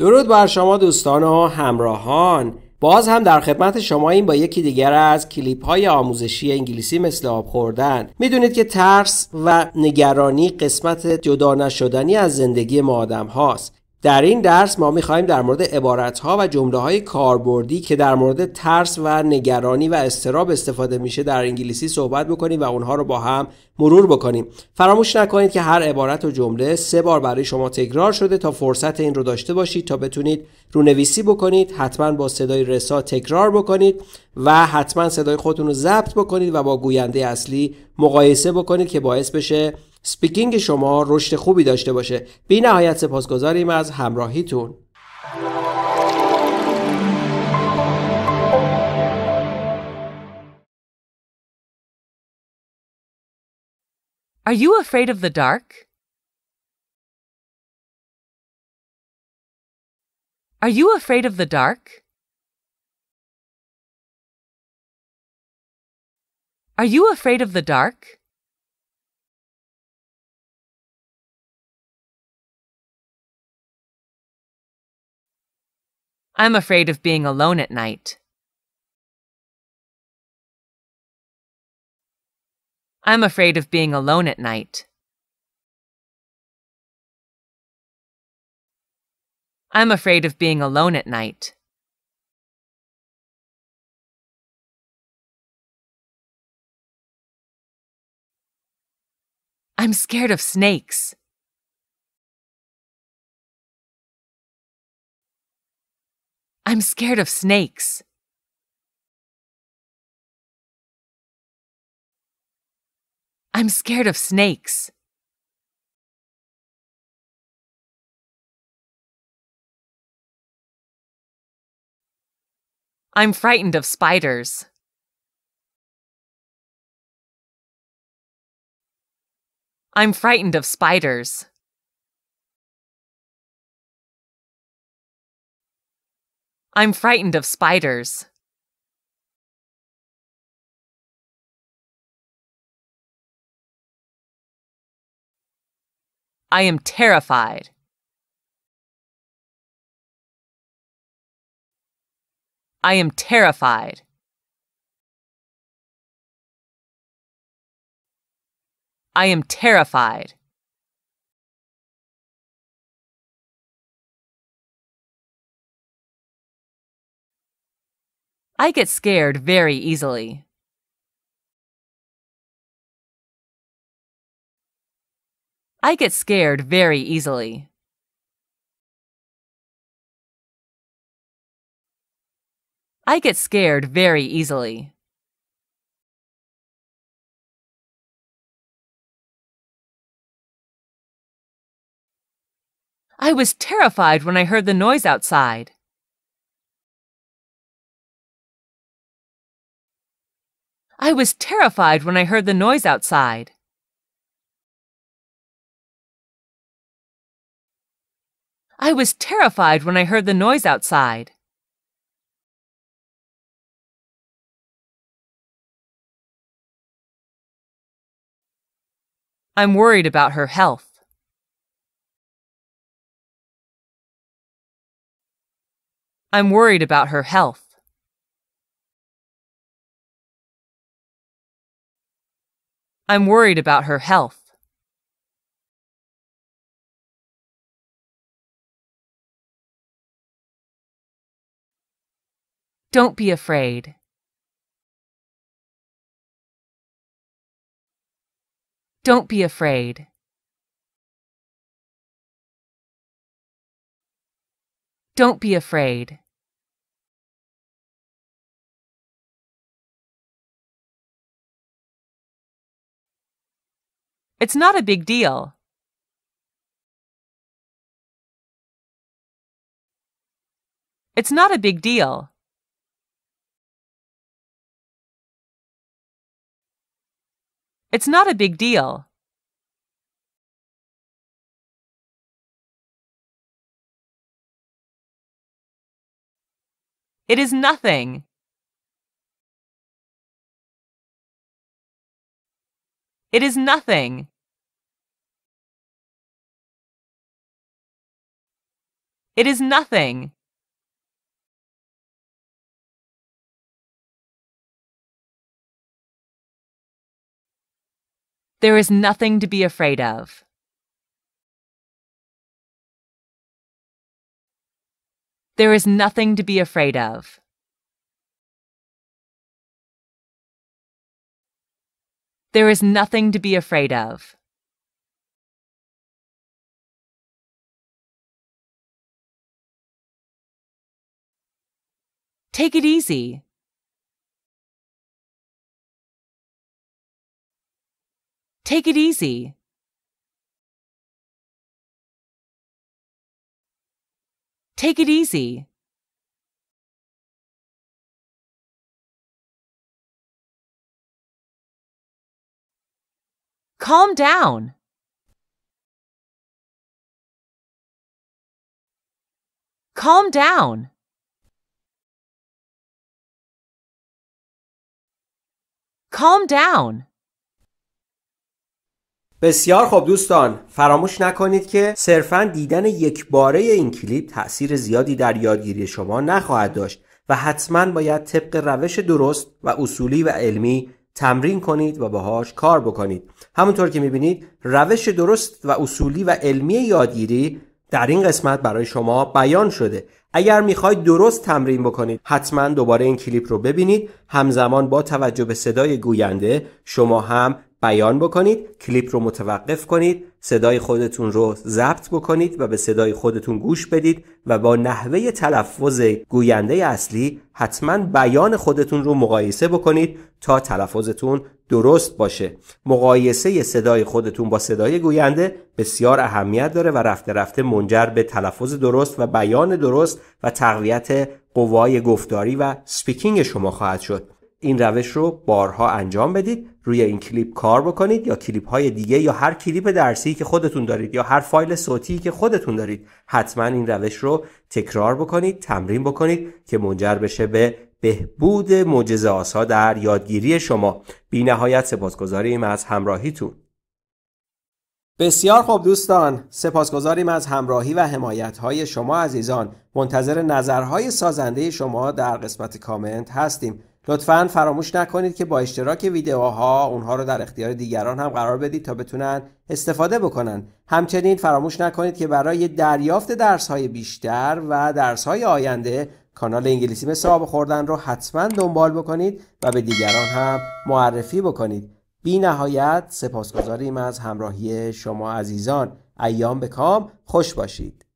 درود بر شما دوستان و همراهان باز هم در خدمت شما این با یکی دیگر از کلیپ های آموزشی انگلیسی مثل آب خوردن میدونید که ترس و نگرانی قسمت جدا نشدنی از زندگی ما آدم هاست در این درس ما میخواییم در مورد عبارتها و جمله های کاربردی که در مورد ترس و نگرانی و استراب استفاده میشه در انگلیسی صحبت بکنیم و اونها رو با هم مرور بکنیم فراموش نکنید که هر عبارت و جمله سه بار برای شما تکرار شده تا فرصت این رو داشته باشید تا بتونید رونویسی بکنید حتما با صدای رسا تکرار بکنید و حتما صدای خودتون رو ضبط بکنید و با گوینده اصلی مقایسه بکنید که باعث بشه سپیکینگ شما رشد خوبی داشته باشه بی نهایت سپاسگزاریم از همراهیتون Are you afraid of the dark? Are you afraid of the dark? Are you afraid of the dark? I'm afraid of being alone at night. I'm afraid of being alone at night. I'm afraid of being alone at night. I'm scared of snakes. I'm scared of snakes. I'm scared of snakes. I'm frightened of spiders. I'm frightened of spiders. I'm frightened of spiders. I am terrified. I am terrified. I am terrified. I get scared very easily. I get scared very easily. I get scared very easily. I was terrified when I heard the noise outside. I was terrified when I heard the noise outside. I was terrified when I heard the noise outside. I'm worried about her health. I'm worried about her health. I'm worried about her health. Don't be afraid. Don't be afraid. Don't be afraid. It's not a big deal. It's not a big deal. It's not a big deal. It is nothing. It is nothing. It is nothing. There is nothing to be afraid of. There is nothing to be afraid of. There is nothing to be afraid of. Take it easy. Take it easy. Take it easy. Calm down. Calm down. بسیار خوب دوستان فراموش نکنید که صرفا دیدن یک باره این کلیپ تاثیر زیادی در یادگیری شما نخواهد داشت و حتما باید طبق روش درست و اصولی و علمی تمرین کنید و باهاش کار بکنید همونطور که میبینید روش درست و اصولی و علمی یادگیری در این قسمت برای شما بیان شده اگر میخواید درست تمرین بکنید حتما دوباره این کلیپ رو ببینید همزمان با توجه به صدای گوینده شما هم بیان بکنید کلیپ رو متوقف کنید صدای خودتون رو ضبط بکنید و به صدای خودتون گوش بدید و با نحوه تلفظ گوینده اصلی حتما بیان خودتون رو مقایسه بکنید تا تلفظتون درست باشه مقایسه صدای خودتون با صدای گوینده بسیار اهمیت داره و رفته رفته منجر به تلفظ درست و بیان درست و تقویت قوای گفتاری و سپیکینگ شما خواهد شد این روش رو بارها انجام بدید روی این کلیپ کار بکنید یا کلیپ های دیگه یا هر کلیپ درسی که خودتون دارید یا هر فایل صوتی که خودتون دارید حتما این روش رو تکرار بکنید تمرین بکنید که منجر بشه به بهبود معجزه آسا در یادگیری شما بی نهایت سپاسگزاریم از همراهیتون بسیار خوب دوستان سپاسگزاریم از همراهی و حمایت های شما عزیزان منتظر نظرهای سازنده شما در قسمت کامنت هستیم لطفا فراموش نکنید که با اشتراک ویدیوها اونها رو در اختیار دیگران هم قرار بدید تا بتونن استفاده بکنن همچنین فراموش نکنید که برای دریافت درس های بیشتر و درس های آینده کانال انگلیسی به آب خوردن رو حتما دنبال بکنید و به دیگران هم معرفی بکنید بی نهایت سپاسگزاریم از همراهی شما عزیزان ایام به کام خوش باشید